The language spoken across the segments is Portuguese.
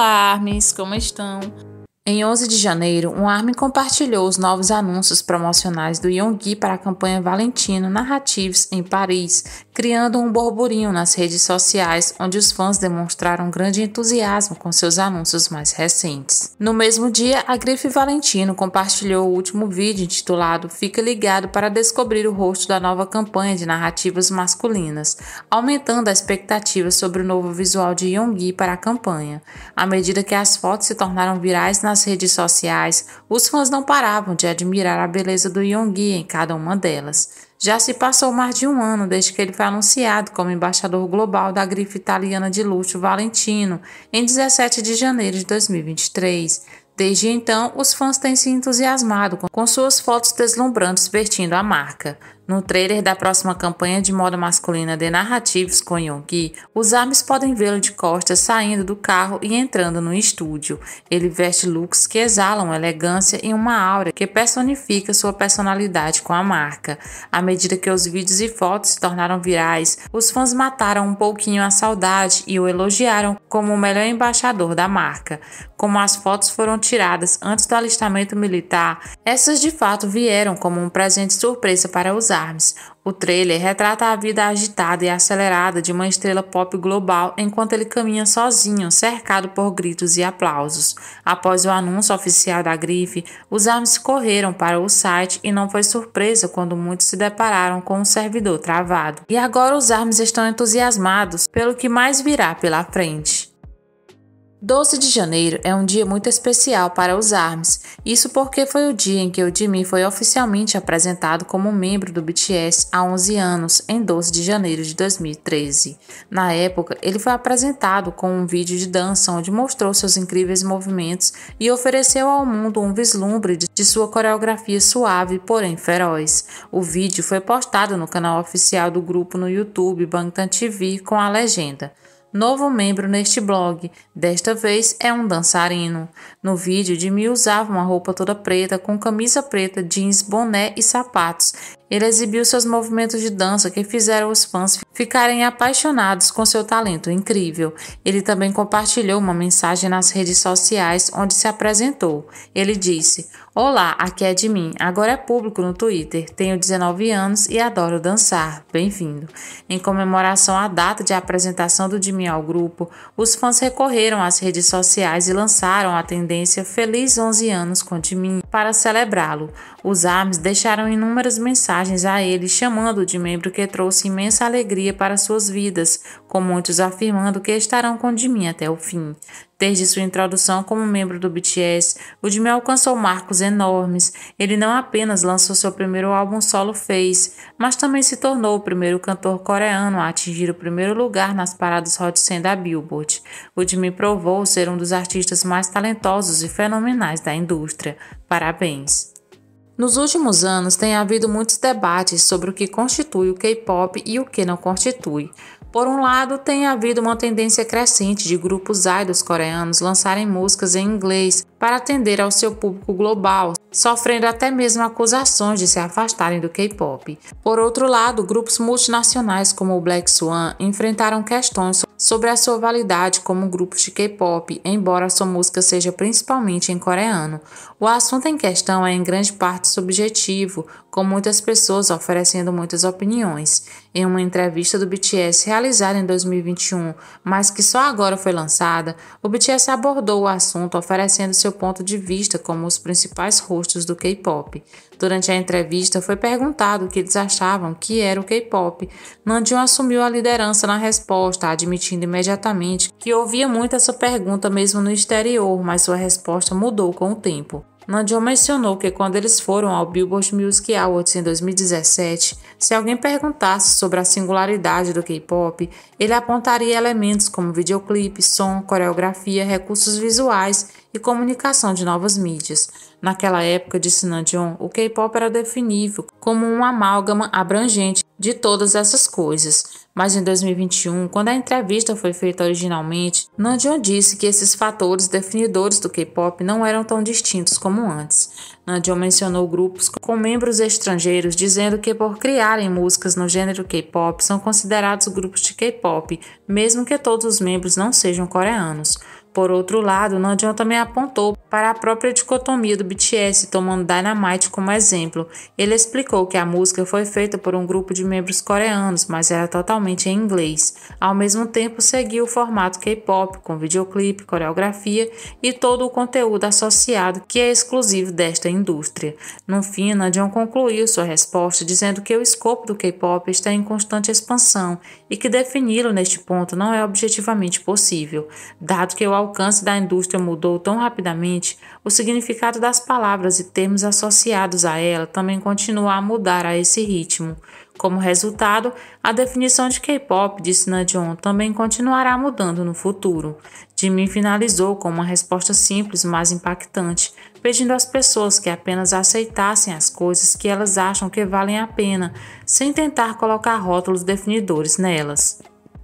alarmes, como estão? Em 11 de janeiro, um Armin compartilhou os novos anúncios promocionais do Yonggi para a campanha Valentino Narratives em Paris, criando um burburinho nas redes sociais, onde os fãs demonstraram grande entusiasmo com seus anúncios mais recentes. No mesmo dia, a Grife Valentino compartilhou o último vídeo intitulado Fica ligado para descobrir o rosto da nova campanha de narrativas masculinas, aumentando a expectativa sobre o novo visual de Yonggi para a campanha, à medida que as fotos se tornaram virais nas nas redes sociais, os fãs não paravam de admirar a beleza do Yonggi em cada uma delas. Já se passou mais de um ano desde que ele foi anunciado como embaixador global da grife italiana de luxo Valentino, em 17 de janeiro de 2023. Desde então, os fãs têm se entusiasmado com suas fotos deslumbrantes vertendo a marca. No trailer da próxima campanha de moda masculina de narrativos com Yonggi, os armes podem vê-lo de costas saindo do carro e entrando no estúdio. Ele veste looks que exalam elegância e uma aura que personifica sua personalidade com a marca. À medida que os vídeos e fotos se tornaram virais, os fãs mataram um pouquinho a saudade e o elogiaram como o melhor embaixador da marca. Como as fotos foram retiradas antes do alistamento militar, essas de fato vieram como um presente surpresa para os armes. O trailer retrata a vida agitada e acelerada de uma estrela pop global enquanto ele caminha sozinho, cercado por gritos e aplausos. Após o anúncio oficial da grife, os armes correram para o site e não foi surpresa quando muitos se depararam com um servidor travado. E agora os armes estão entusiasmados pelo que mais virá pela frente. 12 de janeiro é um dia muito especial para os ARMYs, isso porque foi o dia em que o Jimin foi oficialmente apresentado como membro do BTS há 11 anos, em 12 de janeiro de 2013. Na época, ele foi apresentado com um vídeo de dança onde mostrou seus incríveis movimentos e ofereceu ao mundo um vislumbre de sua coreografia suave, porém feroz. O vídeo foi postado no canal oficial do grupo no YouTube Bangtan TV com a legenda novo membro neste blog. Desta vez é um dançarino. No vídeo, Jimmy usava uma roupa toda preta, com camisa preta, jeans, boné e sapatos, ele exibiu seus movimentos de dança que fizeram os fãs ficarem apaixonados com seu talento incrível. Ele também compartilhou uma mensagem nas redes sociais onde se apresentou. Ele disse: Olá, aqui é de mim. Agora é público no Twitter. Tenho 19 anos e adoro dançar. Bem-vindo. Em comemoração à data de apresentação do Jimmy ao grupo, os fãs recorreram às redes sociais e lançaram a tendência Feliz 11 anos com Jimmy para celebrá-lo. Os AMs deixaram inúmeras mensagens mensagens a ele, chamando-o de membro que trouxe imensa alegria para suas vidas, com muitos afirmando que estarão com o Jimin até o fim. Desde sua introdução como membro do BTS, o Jimin alcançou marcos enormes. Ele não apenas lançou seu primeiro álbum solo Face, mas também se tornou o primeiro cantor coreano a atingir o primeiro lugar nas paradas Hot 100 da Billboard. O Jimin provou ser um dos artistas mais talentosos e fenomenais da indústria. Parabéns! Nos últimos anos tem havido muitos debates sobre o que constitui o K-pop e o que não constitui. Por um lado, tem havido uma tendência crescente de grupos idols coreanos lançarem músicas em inglês para atender ao seu público global, sofrendo até mesmo acusações de se afastarem do K-pop. Por outro lado, grupos multinacionais como o Black Swan enfrentaram questões sobre a sua validade como grupo de K-pop, embora sua música seja principalmente em coreano. O assunto em questão é em grande parte subjetivo, com muitas pessoas oferecendo muitas opiniões. Em uma entrevista do BTS realizada em 2021, mas que só agora foi lançada, o BTS abordou o assunto oferecendo seu ponto de vista como os principais rostos do K-pop. Durante a entrevista, foi perguntado o que eles achavam que era o K-pop. Nanjun assumiu a liderança na resposta, admitindo imediatamente que ouvia muito essa pergunta mesmo no exterior, mas sua resposta mudou com o tempo. Nandion mencionou que quando eles foram ao Billboard Music Awards em 2017, se alguém perguntasse sobre a singularidade do K-pop, ele apontaria elementos como videoclipe, som, coreografia, recursos visuais e comunicação de novas mídias. Naquela época, disse Nandion, o K-pop era definível como um amálgama abrangente de todas essas coisas. Mas em 2021, quando a entrevista foi feita originalmente, Nandion disse que esses fatores definidores do K-pop não eram tão distintos como antes. Nandion mencionou grupos com membros estrangeiros, dizendo que por criarem músicas no gênero K-pop são considerados grupos de K-pop, mesmo que todos os membros não sejam coreanos. Por outro lado, Nandion também apontou para a própria dicotomia do BTS, tomando Dynamite como exemplo. Ele explicou que a música foi feita por um grupo de membros coreanos, mas era totalmente em inglês. Ao mesmo tempo, seguiu o formato K-pop, com videoclipe, coreografia e todo o conteúdo associado que é exclusivo desta indústria. No fim, Nadion concluiu sua resposta dizendo que o escopo do K-pop está em constante expansão e que defini-lo neste ponto não é objetivamente possível, dado que o alcance da indústria mudou tão rapidamente o significado das palavras e termos associados a ela também continua a mudar a esse ritmo. Como resultado, a definição de K-pop, disse Nadeon, também continuará mudando no futuro. Jimmy finalizou com uma resposta simples, mas impactante, pedindo às pessoas que apenas aceitassem as coisas que elas acham que valem a pena, sem tentar colocar rótulos definidores nelas.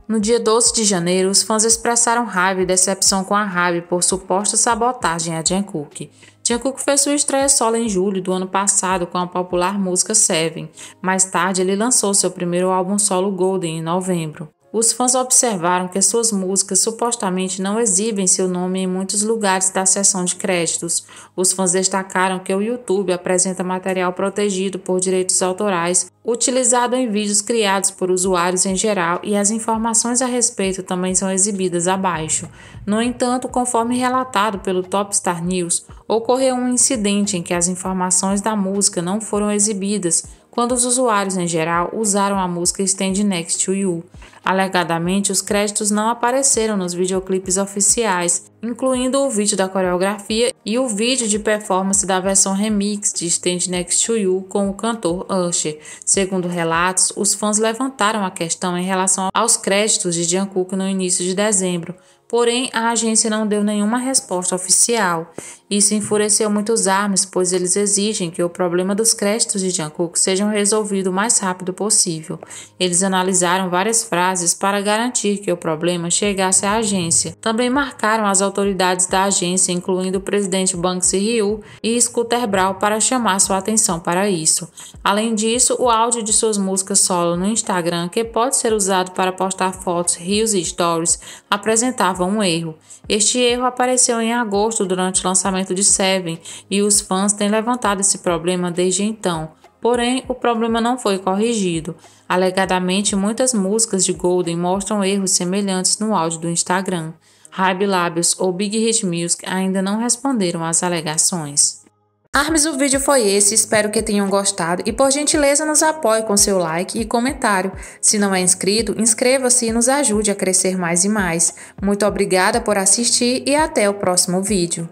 No dia 12 de janeiro, os fãs expressaram raiva e decepção com a Rabi por suposta sabotagem a Jungkook. Jungkook fez sua estreia solo em julho do ano passado com a popular música Seven. Mais tarde, ele lançou seu primeiro álbum solo Golden em novembro. Os fãs observaram que suas músicas supostamente não exibem seu nome em muitos lugares da seção de créditos. Os fãs destacaram que o YouTube apresenta material protegido por direitos autorais, utilizado em vídeos criados por usuários em geral, e as informações a respeito também são exibidas abaixo. No entanto, conforme relatado pelo Topstar News, ocorreu um incidente em que as informações da música não foram exibidas, quando os usuários em geral usaram a música Stand Next to You. Alegadamente, os créditos não apareceram nos videoclipes oficiais, incluindo o vídeo da coreografia e o vídeo de performance da versão remix de Stand Next to You com o cantor Usher. Segundo relatos, os fãs levantaram a questão em relação aos créditos de Jungkook no início de dezembro, Porém, a agência não deu nenhuma resposta oficial. Isso enfureceu muitos armes, pois eles exigem que o problema dos créditos de Jungkook sejam resolvido o mais rápido possível. Eles analisaram várias frases para garantir que o problema chegasse à agência. Também marcaram as autoridades da agência, incluindo o presidente Banksy Ryu e Scooter Brawl, para chamar sua atenção para isso. Além disso, o áudio de suas músicas solo no Instagram, que pode ser usado para postar fotos, rios e stories, apresentava um erro. Este erro apareceu em agosto durante o lançamento de Seven e os fãs têm levantado esse problema desde então. Porém, o problema não foi corrigido. Alegadamente, muitas músicas de Golden mostram erros semelhantes no áudio do Instagram. Hybe ou Big Hit Music ainda não responderam às alegações. Armes, o vídeo foi esse, espero que tenham gostado e por gentileza nos apoie com seu like e comentário. Se não é inscrito, inscreva-se e nos ajude a crescer mais e mais. Muito obrigada por assistir e até o próximo vídeo.